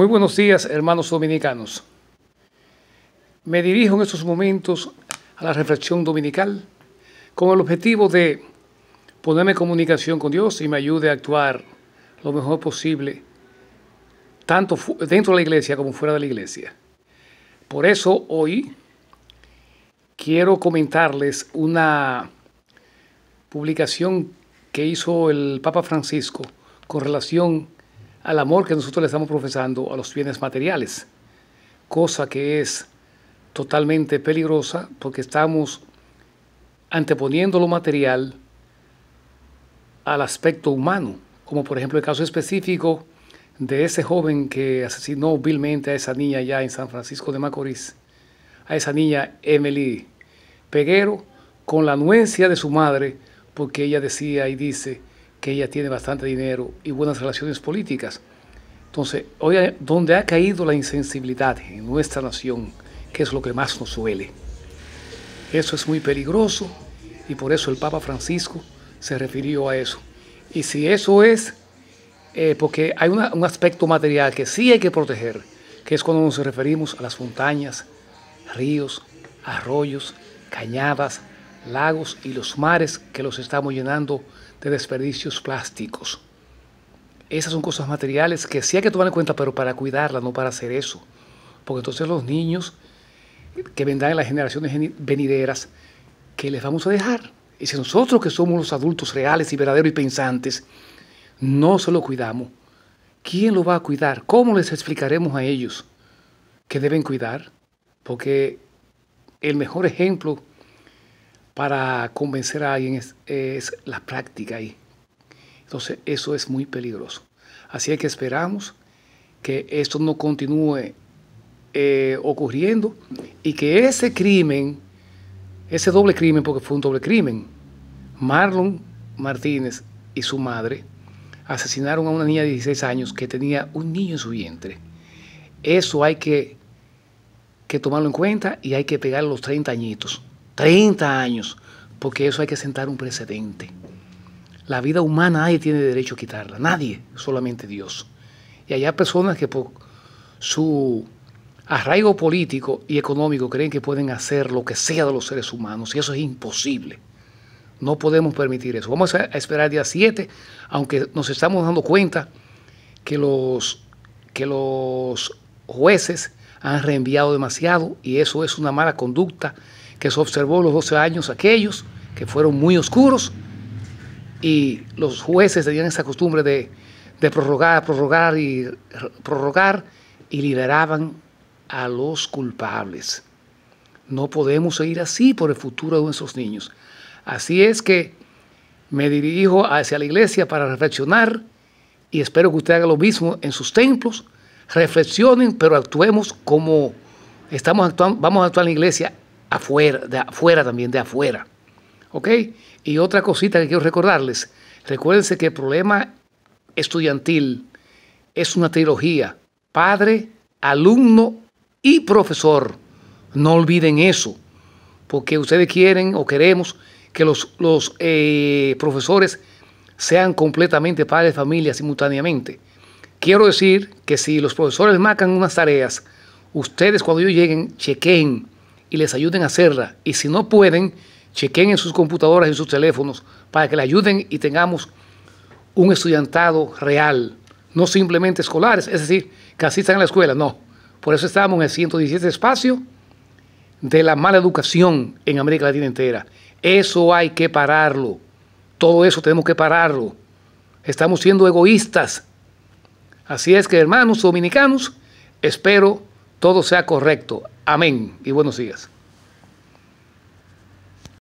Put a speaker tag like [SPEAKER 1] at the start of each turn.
[SPEAKER 1] Muy buenos días, hermanos dominicanos. Me dirijo en estos momentos a la reflexión dominical con el objetivo de ponerme en comunicación con Dios y me ayude a actuar lo mejor posible, tanto dentro de la iglesia como fuera de la iglesia. Por eso hoy quiero comentarles una publicación que hizo el Papa Francisco con relación al amor que nosotros le estamos profesando a los bienes materiales, cosa que es totalmente peligrosa porque estamos anteponiendo lo material al aspecto humano, como por ejemplo el caso específico de ese joven que asesinó vilmente a esa niña ya en San Francisco de Macorís, a esa niña Emily Peguero, con la anuencia de su madre, porque ella decía y dice que ella tiene bastante dinero y buenas relaciones políticas. Entonces, hoy, donde ha caído la insensibilidad en nuestra nación, que es lo que más nos suele. Eso es muy peligroso y por eso el Papa Francisco se refirió a eso. Y si eso es, eh, porque hay un aspecto material que sí hay que proteger, que es cuando nos referimos a las montañas, ríos, arroyos, cañadas, lagos y los mares que los estamos llenando de desperdicios plásticos. Esas son cosas materiales que sí hay que tomar en cuenta, pero para cuidarlas, no para hacer eso. Porque entonces los niños que vendrán en las generaciones venideras, ¿qué les vamos a dejar? Y si nosotros que somos los adultos reales y verdaderos y pensantes, no se lo cuidamos, ¿quién lo va a cuidar? ¿Cómo les explicaremos a ellos que deben cuidar? Porque el mejor ejemplo para convencer a alguien es, la práctica ahí. Entonces eso es muy peligroso. Así que esperamos que esto no continúe eh, ocurriendo y que ese crimen, ese doble crimen, porque fue un doble crimen, Marlon Martínez y su madre asesinaron a una niña de 16 años que tenía un niño en su vientre. Eso hay que, que tomarlo en cuenta y hay que pegarle los 30 añitos. 30 años, porque eso hay que sentar un precedente. La vida humana nadie tiene derecho a quitarla, nadie, solamente Dios. Y hay personas que por su arraigo político y económico creen que pueden hacer lo que sea de los seres humanos, y eso es imposible. No podemos permitir eso. Vamos a esperar día 7, aunque nos estamos dando cuenta que los, que los jueces han reenviado demasiado y eso es una mala conducta que se observó los 12 años aquellos, que fueron muy oscuros, y los jueces tenían esa costumbre de, prorrogar, prorrogar y prorrogar, y liberaban a los culpables. No podemos seguir así por el futuro de nuestros niños. Así es que me dirijo hacia la iglesia para reflexionar y espero que usted haga lo mismo en sus templos. Reflexionen, pero actuemos como estamos actuando, vamos a actuar en la iglesia afuera, de afuera también, de afuera. ¿Ok? Y otra cosita que quiero recordarles, recuérdense que el problema estudiantil es una trilogía, padre, alumno y profesor. No olviden eso, porque ustedes quieren o queremos que los, eh, profesores sean completamente padres de familia simultáneamente. Quiero decir que si los profesores marcan unas tareas, ustedes cuando ellos lleguen chequen y les ayuden a hacerla. Y si no pueden, chequen en sus computadoras y en sus teléfonos para que le ayuden y tengamos un estudiantado real, no simplemente escolares, es decir, que están en la escuela, no. Por eso estamos en el 117 espacio de la mala educación en América Latina entera. Eso hay que pararlo. Todo eso tenemos que pararlo. Estamos siendo egoístas. Así es que, hermanos dominicanos, espero todo sea correcto. Amén y buenos días.